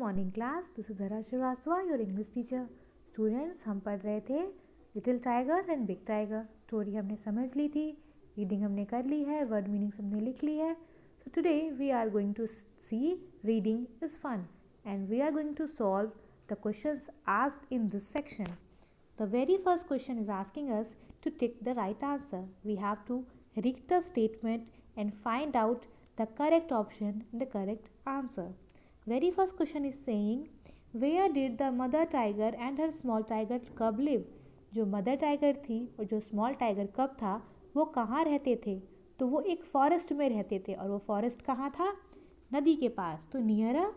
Morning class this is Dhara Srivastava your English teacher students हम पढ़ रहे थे little tiger and big tiger story हमने समझ ली थी रीडिंग हमने कर ली है वर्ड मीनिंग्स हमने लिख ली है so today we are going to see reading is fun and we are going to solve the question ask in this section the very first question is asking us to tick the right answer we have to read the statement and find out the correct option the correct answer Very first question is saying, where did the mother tiger and her small tiger cub live? जो mother tiger थी और जो small tiger कब था वो कहाँ रहते थे तो वो एक फॉरेस्ट में रहते थे और वो फॉरेस्ट कहाँ था नदी के पास तो नियर अ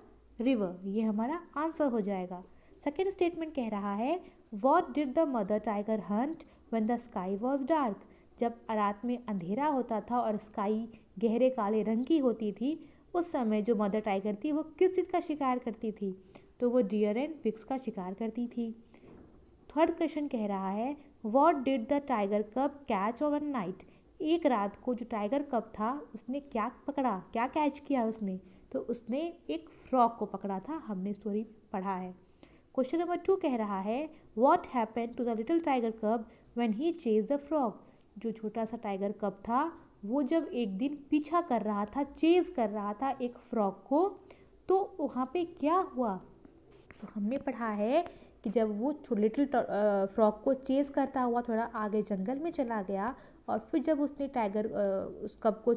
रिवर ये हमारा आंसर हो जाएगा सेकेंड स्टेटमेंट कह रहा है what did the mother tiger hunt when the sky was dark जब रात में अंधेरा होता था और स्काई गहरे काले रंग की होती थी उस समय जो मदर टाइगर थी वो किस चीज़ का शिकार करती थी तो वो डियर एंड पिक्स का शिकार करती थी थर्ड क्वेश्चन कह रहा है what did the tiger cub catch overnight एक रात को जो टाइगर कप था उसने क्या पकड़ा क्या कैच किया उसने तो उसने एक फ्रॉक को पकड़ा था हमने स्टोरी पढ़ा है क्वेश्चन नंबर टू कह रहा है what happen to the little tiger cub when he chase the frog जो छोटा सा टाइगर कप था वो जब एक दिन पीछा कर रहा था चेज कर रहा था एक फ्रॉक को तो वहाँ पे क्या हुआ तो हमने पढ़ा है कि जब वो लिटिल फ्रॉक को चेज करता हुआ थोड़ा आगे जंगल में चला गया और फिर जब उसने टाइगर उस कब को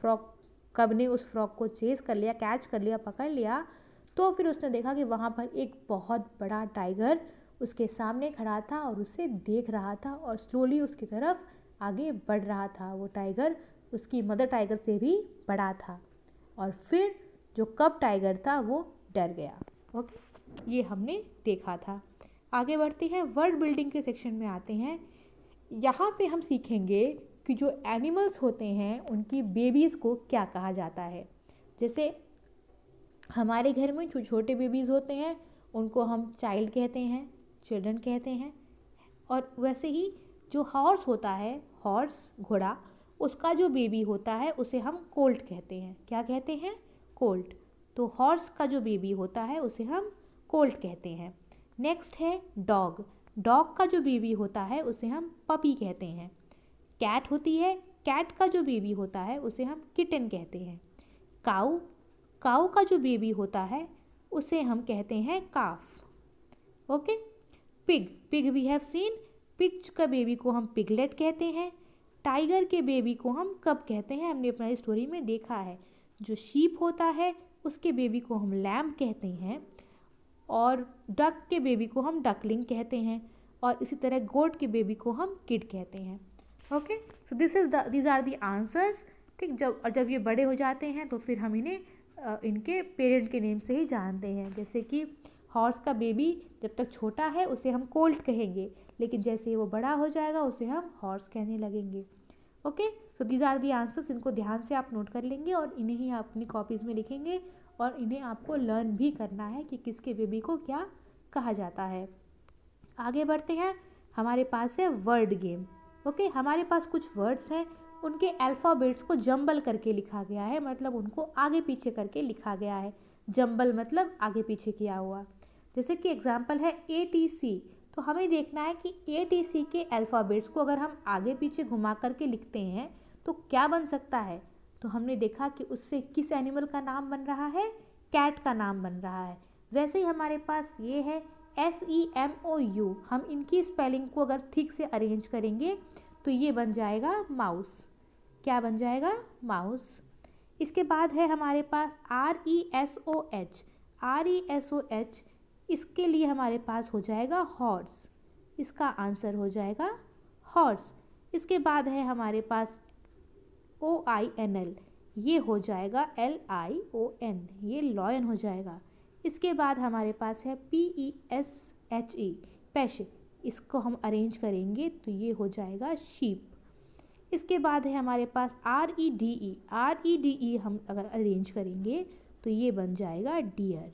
फ्रॉक कब ने उस फ्रॉक को चेज कर लिया कैच कर लिया पकड़ लिया तो फिर उसने देखा कि वहाँ पर एक बहुत बड़ा टाइगर उसके सामने खड़ा था और उसे देख रहा था और स्लोली उसकी तरफ आगे बढ़ रहा था वो टाइगर उसकी मदर टाइगर से भी बड़ा था और फिर जो कब टाइगर था वो डर गया ओके ये हमने देखा था आगे बढ़ते हैं वर्ड बिल्डिंग के सेक्शन में आते हैं यहाँ पे हम सीखेंगे कि जो एनिमल्स होते हैं उनकी बेबीज़ को क्या कहा जाता है जैसे हमारे घर में जो छोटे बेबीज़ होते हैं उनको हम चाइल्ड कहते हैं चिल्ड्रन कहते हैं और वैसे ही जो हॉर्स होता है हॉर्स घोड़ा उसका जो बेबी होता है उसे हम कोल्ट कहते हैं क्या कहते हैं कोल्ट तो हॉर्स का जो बेबी होता है उसे हम कोल्ट कहते हैं नेक्स्ट है डॉग डॉग का जो बेबी होता है उसे हम पपी कहते हैं कैट होती है कैट का जो बेबी होता है उसे हम किटन कहते हैं काऊ काऊ का जो बेबी होता है उसे हम कहते हैं calf okay pig pig we have seen pig का बेबी को हम पिगलेट कहते हैं टाइगर के बेबी को हम कब कहते हैं हमने अपना स्टोरी में देखा है जो शीप होता है उसके बेबी को हम लैम्प कहते हैं और डक के बेबी को हम डकलिंग कहते हैं और इसी तरह गोट के बेबी को हम किड कहते हैं okay so this is these are the answers ठीक जब और जब ये बड़े हो जाते हैं तो फिर हम इन्हें इनके पेरेंट के नेम से ही जानते हैं जैसे कि हॉर्स का बेबी जब तक छोटा है उसे हम कोल्ट कहेंगे लेकिन जैसे ही वो बड़ा हो जाएगा उसे हम हॉर्स कहने लगेंगे okay so these are the answers इनको ध्यान से आप नोट कर लेंगे और इन्हें ही आप अपनी कॉपीज़ में लिखेंगे और इन्हें आपको लर्न भी करना है कि किसके बेबी को क्या कहा जाता है आगे बढ़ते हैं हमारे पास है वर्ड गेम ओके हमारे पास कुछ वर्ड्स हैं उनके अल्फ़ाबेट्स को जंबल करके लिखा गया है मतलब उनको आगे पीछे करके लिखा गया है जंबल मतलब आगे पीछे किया हुआ जैसे कि एग्जाम्पल है ए टी सी तो हमें देखना है कि ए टी सी के अल्फ़ाबेट्स को अगर हम आगे पीछे घुमा करके लिखते हैं तो क्या बन सकता है तो हमने देखा कि उससे किस एनिमल का नाम बन रहा है कैट का नाम बन रहा है वैसे ही हमारे पास ये है S E M O U हम इनकी स्पेलिंग को अगर ठीक से अरेंज करेंगे तो ये बन जाएगा माउस क्या बन जाएगा माउस इसके बाद है हमारे पास R E S O H R E S O H इसके लिए हमारे पास हो जाएगा हॉर्स इसका आंसर हो जाएगा हॉर्स इसके बाद है हमारे पास ओ आई एन एल ये हो जाएगा एल आई ओ एन ये लॉयन हो जाएगा इसके बाद हमारे पास है P E S H E पैश इसको हम अरेंज करेंगे तो ये हो जाएगा शीप इसके बाद है हमारे पास R E D E R E D E हम अगर अरेंज करेंगे तो ये बन जाएगा डियर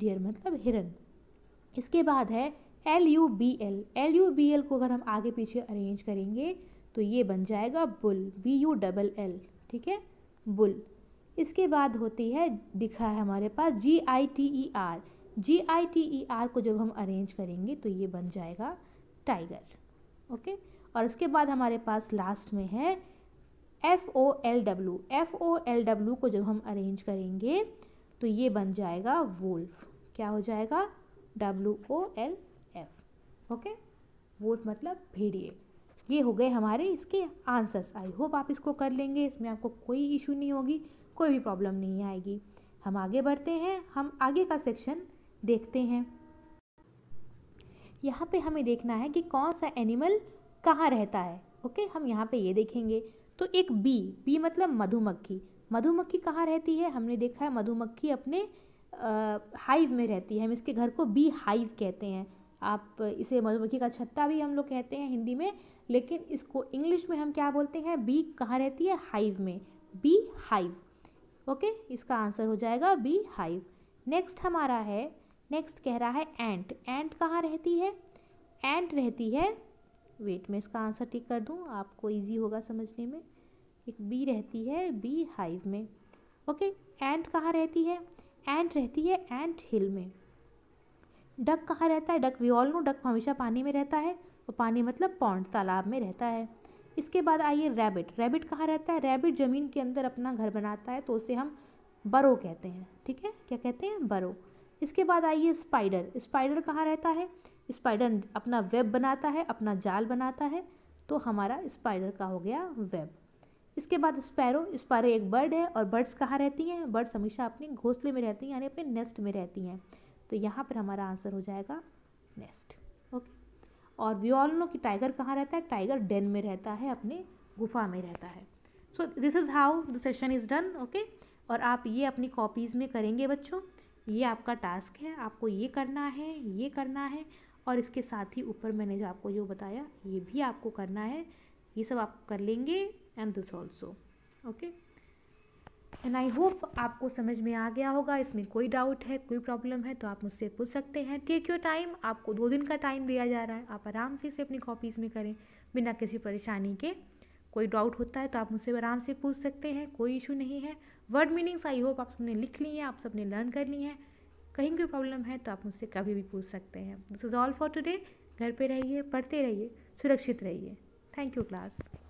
डियर मतलब हिरन इसके बाद है L U B L L U B L को अगर हम आगे पीछे अरेंज करेंगे तो ये बन जाएगा bull B U double L ठीक है बुल इसके बाद होती है दिखा है हमारे पास G I T E R G I T E R को जब हम अरेंज करेंगे तो ये बन जाएगा टाइगर ओके और इसके बाद हमारे पास लास्ट में है F O L W F O L W को जब हम अरेंज करेंगे तो ये बन जाएगा वोल्फ क्या हो जाएगा W O L F okay वोट मतलब भेड़िए ये हो गए हमारे इसके आंसर्स आई होप आप इसको कर लेंगे इसमें आपको कोई इशू नहीं होगी कोई भी प्रॉब्लम नहीं आएगी हम आगे बढ़ते हैं हम आगे का सेक्शन देखते हैं यहाँ पे हमें देखना है कि कौन सा एनिमल कहाँ रहता है ओके हम यहाँ पे ये देखेंगे तो एक बी बी मतलब मधुमक्खी मधुमक्खी कहाँ रहती है हमने देखा है मधुमक्खी अपने हाइव में रहती है हम इसके घर को बी हाइव कहते हैं आप इसे मधुमक्खी का छत्ता भी हम लोग कहते हैं हिंदी में लेकिन इसको इंग्लिश में हम क्या बोलते हैं बी कहाँ रहती है हाइव में बी हाइव ओके इसका आंसर हो जाएगा बी हाइव नेक्स्ट हमारा है नेक्स्ट कह रहा है एंट एंट कहाँ रहती है एंट रहती है वेट में इसका आंसर टिक कर दूँ आपको ईजी होगा समझने में एक बी रहती है बी हाइव में ओके एंट कहाँ रहती है एंट रहती है एंट हिल में डक कहाँ रहता है duck we all know duck हमेशा पानी में रहता है और पानी मतलब पौंड तालाब में रहता है इसके बाद आइए रैबिट रैबिट कहाँ रहता है रैबिट ज़मीन के अंदर अपना घर बनाता है तो उसे हम बरो कहते हैं ठीक है क्या कहते हैं बरो इसके बाद आइए स्पाइडर स्पाइडर कहाँ रहता है स्पाइडर अपना वेब बनाता है अपना जाल बनाता है तो हमारा स्पाइडर का हो गया वेब इसके बाद स्पैरो स्पैरो एक बर्ड है और बर्ड्स कहाँ रहती हैं बर्ड्स हमेशा अपने घोंसले में रहती हैं यानी अपने नेस्ट में रहती हैं तो यहाँ पर हमारा आंसर हो जाएगा नेस्ट ओके और वी ऑल नो कि टाइगर कहाँ रहता है टाइगर डेन में रहता है अपने गुफा में रहता है so this is how the session is done okay और आप ये अपनी कॉपीज़ में करेंगे बच्चों ये आपका टास्क है आपको ये करना है ये करना है और इसके साथ ही ऊपर मैंने जो आपको जो बताया ये भी आपको करना है ये सब आप कर लेंगे and this also okay and I hope आपको समझ में आ गया होगा इसमें कोई डाउट है कोई प्रॉब्लम है तो आप मुझसे पूछ सकते हैं टेक योर टाइम आपको दो दिन का टाइम दिया जा रहा है आप आराम से इसे अपनी कॉपीज़ में करें बिना किसी परेशानी के कोई डाउट होता है तो आप मुझसे आराम से पूछ सकते हैं कोई इशू नहीं है वर्ड मीनिंग्स आई होप आप सबने लिख ली हैं आप सबने लर्न कर ली हैं कहीं कोई प्रॉब्लम है तो आप मुझसे कभी भी पूछ सकते हैं this is all for today घर पे रहिए पढ़ते रहिए सुरक्षित रहिए थैंक यू क्लास